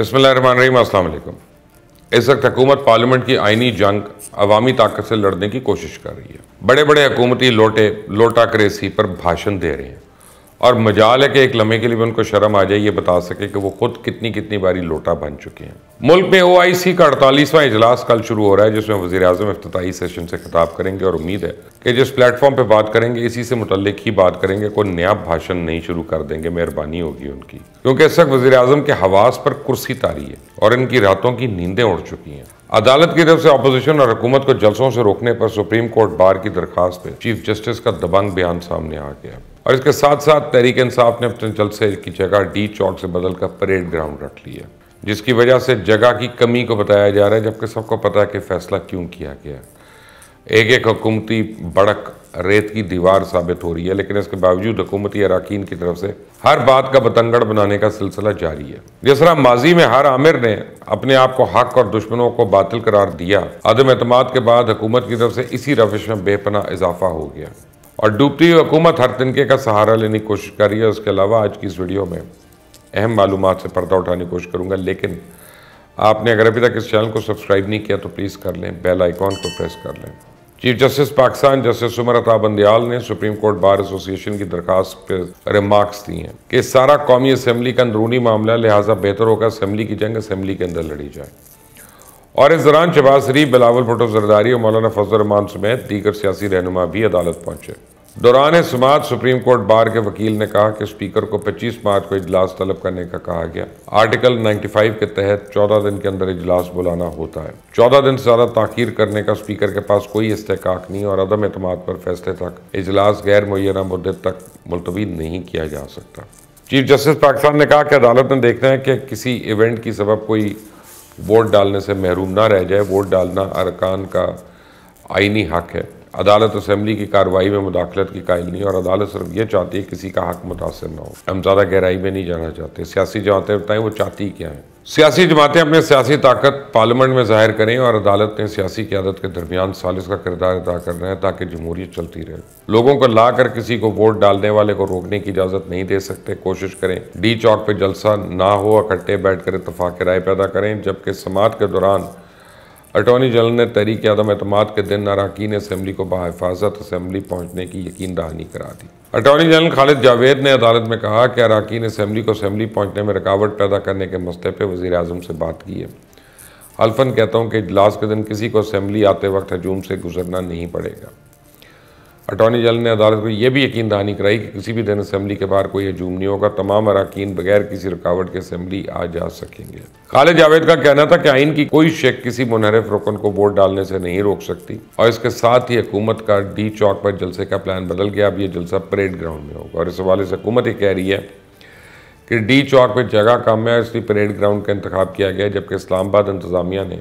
बसमीम इस वक्त हुकूमत पार्लियामेंट की आइनी जंग अवामी ताकत से लड़ने की कोशिश कर रही है बड़े बड़े हकूमती लोटे लोटा क्रेसी पर भाषण दे रहे हैं और मजाल है कि एक लम्हे के लिए भी उनको शर्म आ जाए ये बता सके कि वो खुद कितनी कितनी बारी लोटा बन चुके हैं मुल्क में ओ आई सी का अड़तालीसवां इजलास कल शुरू हो रहा है जिसमें वजी अजम अफ्ती सेशन से खिताब करेंगे और उम्मीद है कि जिस प्लेटफॉर्म पर बात करेंगे इसी से मुतलक ही बात करेंगे कोई नया भाषण नहीं शुरू कर देंगे मेहरबानी होगी उनकी क्योंकि इस वक्त वजी अजम के हवास पर कुर्सी तारी है और इनकी रातों की नींदें उड़ चुकी हैं अदालत की तरफ से अपोजिशन और हुकूमत को जलसों से रोकने पर सुप्रीम कोर्ट बार की दरखास्त पर चीफ जस्टिस का दबंग बयान सामने आ गया और इसके साथ साथ तहरीक इंसाफ ने अपने जलसे की जगह डी चौक से बदलकर परेड ग्राउंड रख ली है जिसकी वजह से जगह की कमी को बताया जा रहा है जबकि सबको पता है कि फैसला क्यों किया गया एक एक हुकूमती बड़क रेत की दीवार साबित हो रही है लेकिन इसके बावजूद हुकूमती अरकान की तरफ से हर बात का बतंगड़ बनाने का सिलसिला जारी है जिस तरह माजी में हर आमिर ने अपने आप को हक और दुश्मनों को बातिल करार दिया अदम अतमाद के बाद हुकूमत की तरफ से इसी रविश में बेपना इजाफा हो गया और डूबती हुई हुकूमत हर तिनके का सहारा लेने की कोशिश कर रही है उसके अलावा आज की इस वीडियो में अहम मालूम से पर्दा उठाने की कोशिश करूँगा लेकिन आपने अगर अभी तक इस चैनल को सब्सक्राइब नहीं किया तो प्लीज़ कर लें बेल आइकॉन को प्रेस कर लें chief justice Pakistan justice Umar Ata Bandial ने सुप्रीम कोर्ट बार एसोसिएशन की दरखास्त पर रिमार्क्स दी हैं कि सारा कौमी असम्बली का अंदरूनी मामला लिहाजा बेहतर होगा असम्बली की जंग असम्बली के अंदर लड़ी जाए और इस दौरान शबाज शरीफ बिलावल भुटो जरदारी और मौलाना फजल रमान समेत दीगर सियासी रहनुमा भी अदालत पहुंचे दौरान समात सुप्रीम कोर्ट बार के वकील ने कहा कि स्पीकर को 25 मार्च को इजलास तलब करने का कहा गया आर्टिकल 95 के तहत 14 दिन के अंदर इजलास बुलाना होता है 14 दिन से ज़्यादा ताखिर करने का स्पीकर के पास कोई इस्तेकाक नहीं और अदम एतम पर फैसले तक इजलास गैर मुना मुद्दे तक मुलतवी नहीं किया जा सकता चीफ जस्टिस पाकिस्तान ने कहा कि अदालत ने देखना है कि किसी इवेंट की सबब कोई वोट डालने से महरूम ना रह जाए वोट डालना अरकान का आइनी हक है अदालत असम्बली की कार्रवाई में मुदाखलत की कायल नहीं और अदालत सिर्फ ये चाहती है किसी का हक मुतासर ना हो हम ज़्यादा गहराई में नहीं जाना चाहते सियासी जमातें बताएं वो चाहती क्या है सियासी जमातें अपने सियासी ताकत पार्लियामेंट में जाहिर करें और अदालत ने सियासी क्यादत के दरमियान सालिस का किरदार अदा करना है ताकि जमहूरियत चलती रहे लोगों को ला कर किसी को वोट डालने वाले को रोकने की इजाज़त नहीं दे सकते कोशिश करें डी चौक पर जलसा ना हो इकट्ठे बैठ कर इतफाक़ राय पैदा करें जबकि समाज के दौरान अटॉर्नी जनरल ने तहरीक आदम अतमाद के दिन अरकान असम्बली को बाहिफाजत असम्बली पहुँचने की यकीन दहानी करा दी अटॉर्नी जनरल खालिद जावेद ने अदालत में कहा कि अरकान असम्बली को असम्बली पहुँचने में रुकावट पैदा करने के मसले पर वज़ी अजम से बात की है अल्फन कहता हूँ कि इजलास के दिन किसी को असम्बली आते वक्त हजूम से गुजरना नहीं पड़ेगा अटॉर्नी जनरल ने अदालत को यह भी यकीन दहानी कराई कि किसी भी दिन असम्बली के बाहर कोई हजूम नहीं होगा तमाम अरकान बगैर किसी रुकावट के असम्बली आ जा सकेंगे खालिद जावेद का कहना था कि आइन की कोई शेक किसी मुनहरफ रुकन को वोट डालने से नहीं रोक सकती और इसके साथ ही हुकूमत का डी चौक पर जलसे का प्लान बदल गया अब यह जलसा परेड ग्राउंड में होगा और इस हवाले से हुकूमत ये कह रही है कि डी चौक पर जगह कम है इसलिए परेड ग्राउंड का इंतखब किया गया जबकि इस्लामाबाद इंतजामिया ने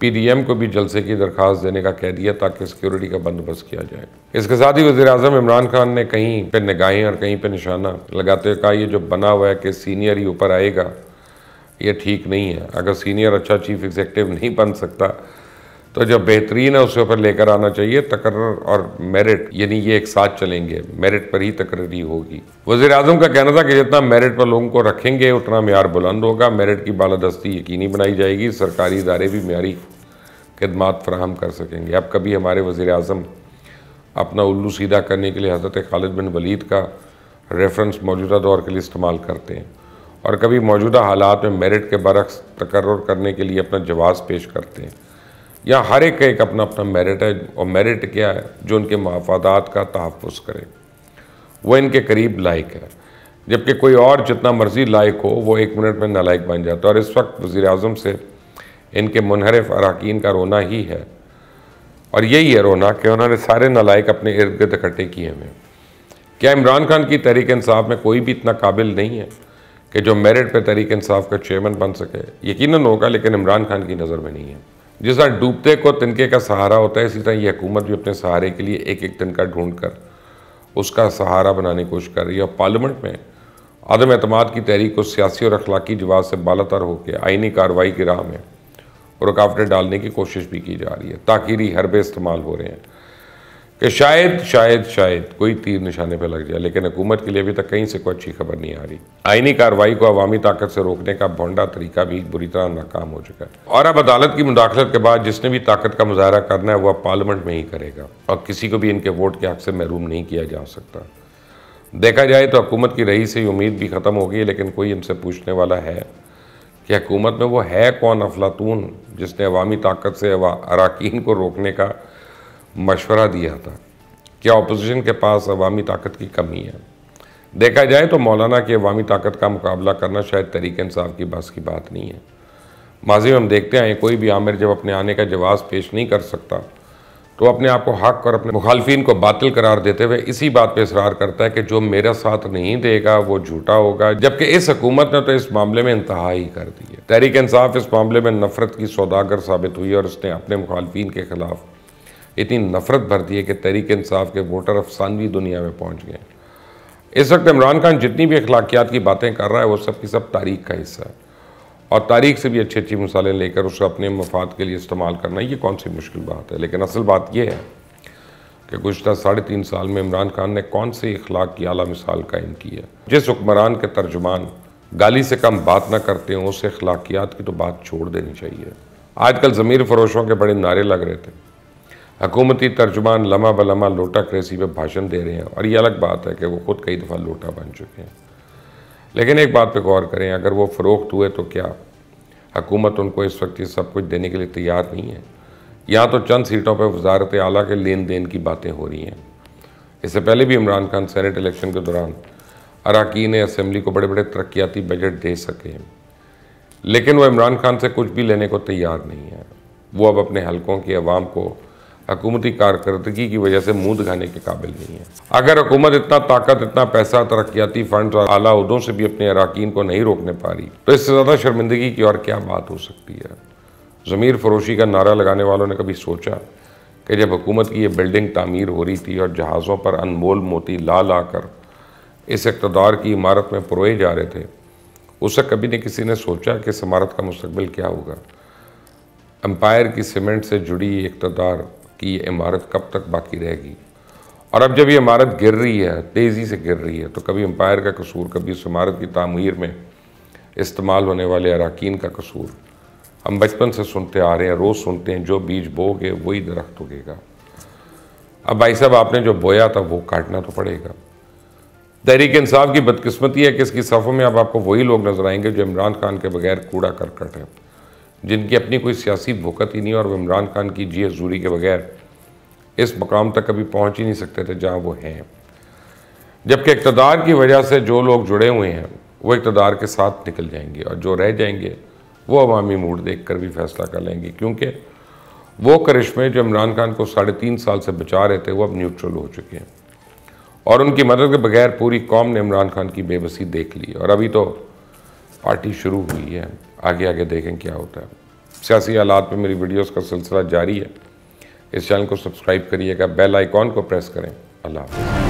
पीडीएम को भी जलसे की दरख्वास्त देने का कह दिया ताकि सिक्योरिटी का बंदोबस्त किया जाए इसके साथ ही वजी अजम इमरान खान ने कहीं पर निगाहें और कहीं पर निशाना लगाते हुए कहा यह जो बना हुआ है कि सीनियर ही ऊपर आएगा ये ठीक नहीं है अगर सीनियर अच्छा चीफ एग्जेक्टिव नहीं बन सकता तो जो बेहतरीन है उसके ऊपर लेकर आना चाहिए तकर्र और मेरिट यानी ये एक साथ चलेंगे मेरिट पर ही तकर्री होगी वजीर अजम का कहना था कि जितना मेरिट पर लोगों को रखेंगे उतना मैार बुलंद होगा मेरिट की बालादस्ती यकीनी बनाई जाएगी सरकारी इदारे भी मैारी खदमात फ्राहम कर सकेंगे अब कभी हमारे वजीर अजम अपना उल्लू सीधा करने के लिए हज़रत खालिद बिन वलीद का रेफरेंस मौजूदा दौर के लिए इस्तेमाल करते हैं और कभी मौजूदा हालात में मेरिट के बरक्स तकर्र करने के लिए अपना जवाब पेश करते हैं या हर एक का एक अपना अपना मेरिट है और मेरिट क्या है जो उनके मफादात का तहफ़ करे वो इनके करीब लायक है जबकि कोई और जितना मर्ज़ी लायक हो वो एक मिनट में नालायक बन जाता है और इस वक्त वज़ी अजम से इनके मुनहरफ अरकान का रोना ही है और यही है रोना कि उन्होंने सारे नालायक अपने इर्द गिर्द इकट्ठे किए हुए हैं क्या इमरान खान की तहरीक इंसाफ में कोई भी इतना काबिल नहीं है कि जो मेरिट पर तहरीक इंसाफ का चेयरमैन बन सके यकीन होगा लेकिन इमरान खान की नज़र में नहीं है जिस तरह डूबते को तिनके का सहारा होता है इसी तरह ये हुकूमत भी अपने सहारे के लिए एक एक तिनका ढूंढ कर उसका सहारा बनाने की कोशिश कर रही है और पार्लियामेंट में आदम अतमाद की तहरीक को सियासी और अखलाकी जवाब से बालातर होकर आइनी कार्रवाई की राह में रुकावटें डालने की कोशिश भी की जा रही है ताकि हरबे इस्तेमाल हो रहे हैं कि शायद शायद शायद कोई तीर निशाने पर लग जाए लेकिन हुकूमत के लिए अभी तक कहीं से कोई अच्छी खबर नहीं आ रही आईनी कार्रवाई को अवामी ताकत से रोकने का भोंडा तरीका भी बुरी तरह नाकाम हो चुका है और अब अदालत की मुदाखलत के बाद जिसने भी ताकत का मुजाहरा करना है वह पार्लियामेंट में ही करेगा और किसी को भी इनके वोट के हक से महरूम नहीं किया जा सकता देखा जाए तो हुकूमत की रही से उम्मीद भी ख़त्म हो गई लेकिन कोई इनसे पूछने वाला है कि हुकूमत में वो है कौन अफलातून जिसने अवामी ताकत से अरकान को रोकने का मशवरा दिया था कि अपोजिशन के पास अवामी ताकत की कमी है देखा जाए तो मौलाना की अवामी ताकत का मुकाबला करना शायद तरीक इंसाफ की बस की बात नहीं है माजी में हम देखते आए कोई भी आमिर जब अपने आने का जवाब पेश नहीं कर सकता तो अपने आप को हक और अपने मुखालफन को बातिल करार देते हुए इसी बात पर इसरार करता है कि जो मेरा साथ नहीं देगा वो झूठा होगा जबकि इस हकूमत ने तो इस मामले में इंतहा ही कर दी है तहरीक इंसाफ इस मामले में नफरत की सौदागर साबित हुई और उसने अपने मुखालफी के खिलाफ इतनी नफरत भर दी है कि तहरीक इंसाफ के वोटर अफसानवी दुनिया में पहुँच गए इस वक्त इमरान खान जितनी भी अखलाकियात की बातें कर रहा है वो सब की सब तारीख का हिस्सा है और तारीख से भी अच्छी अच्छी मिसालें लेकर उसको अपने मफाद के लिए इस्तेमाल करना ये कौन सी मुश्किल बात है लेकिन असल बात यह है कि गुजत साढ़े तीन साल में इमरान खान ने कौन से इखलाक की अली मिसाल कायम की है जिस हुक्मरान के तर्जुमान गाली से कम बात ना करते हों उस अखलाकियात की तो बात छोड़ देनी चाहिए आजकल ज़मीर फरोशों के बड़े नारे लग रहे थे हकूमती तर्जुमान लमा बलमा लोटा क्रेसी पर भाषण दे रहे हैं और ये अलग बात है कि वो ख़ुद कई दफ़ा लोटा बन चुके हैं लेकिन एक बात पे गौर करें अगर वो फ़रोख्त हुए तो क्या हकूमत उनको इस वक्त ये सब कुछ देने के लिए तैयार नहीं है या तो चंद सीटों पर वजारत अली के लेन देन की बातें हो रही हैं इससे पहले भी इमरान खान सैनट इलेक्शन के दौरान अरकान असम्बली को बड़े बड़े तरक्याती बजट दे सके लेकिन वह इमरान खान से कुछ भी लेने को तैयार नहीं है वो अब अपने हलकों की आवाम को हकूमती कारकर्दगी की वजह से मुंह दिखाने के काबिल नहीं है अगर हुकूमत इतना ताकत इतना पैसा तरक्याती फंड और आला उदों से भी अपने अरकान को नहीं रोकने पा रही तो इससे ज़्यादा शर्मिंदगी की और क्या बात हो सकती है ज़मीर फरोशी का नारा लगाने वालों ने कभी सोचा कि जब हुकूमत की ये बिल्डिंग तामीर हो रही थी और जहाज़ों पर अनमोल मोती ला ला कर इस इकतदार की इमारत में परोए जा रहे थे उससे कभी ने किसी ने सोचा कि इस इमारत का मुस्तबिल क्या होगा अम्पायर की सीमेंट से जुड़ी इकतदार कि ये इमारत कब तक बाकी रहेगी और अब जब ये इमारत गिर रही है तेज़ी से गिर रही है तो कभी अम्पायर का कसूर कभी उस इमारत की तमीर में इस्तेमाल होने वाले अरकान का कसूर हम बचपन से सुनते आ रहे हैं रोज़ सुनते हैं जो बीज बोगे वही दरख्त उगेगा अब भाई साहब आपने जो बोया था वो काटना तो पड़ेगा तहरीक इंसाफ की बदकस्मती है कि इसकी सफ़ों में अब आपको वही लोग नज़र आएंगे जो इमरान खान के बगैर कूड़ा करकट है जिनकी अपनी कोई सियासी भुकत ही नहीं और वो इमरान खान की जी हजूरी के बगैर इस मकाम तक कभी पहुँच ही नहीं सकते थे जहाँ वो हैं जबकि इकतदार की वजह से जो लोग जुड़े हुए हैं वो इकतदार के साथ निकल जाएंगे और जो रह जाएंगे वो अवामी मूड देख कर भी फैसला कर लेंगे क्योंकि वो करिश्मे जो इमरान खान को साढ़े तीन साल से बचा रहे थे वो अब न्यूट्रल हो चुके हैं और उनकी मदद के बगैर पूरी कौम ने इमरान खान की बेबसी देख ली और अभी तो पार्टी शुरू हुई है आगे आगे देखें क्या होता है सियासी हालात पर मेरी वीडियोज़ का सिलसिला जारी है इस चैनल को सब्सक्राइब करिएगा बेल आइकॉन को प्रेस करें अल्लाह हाफ़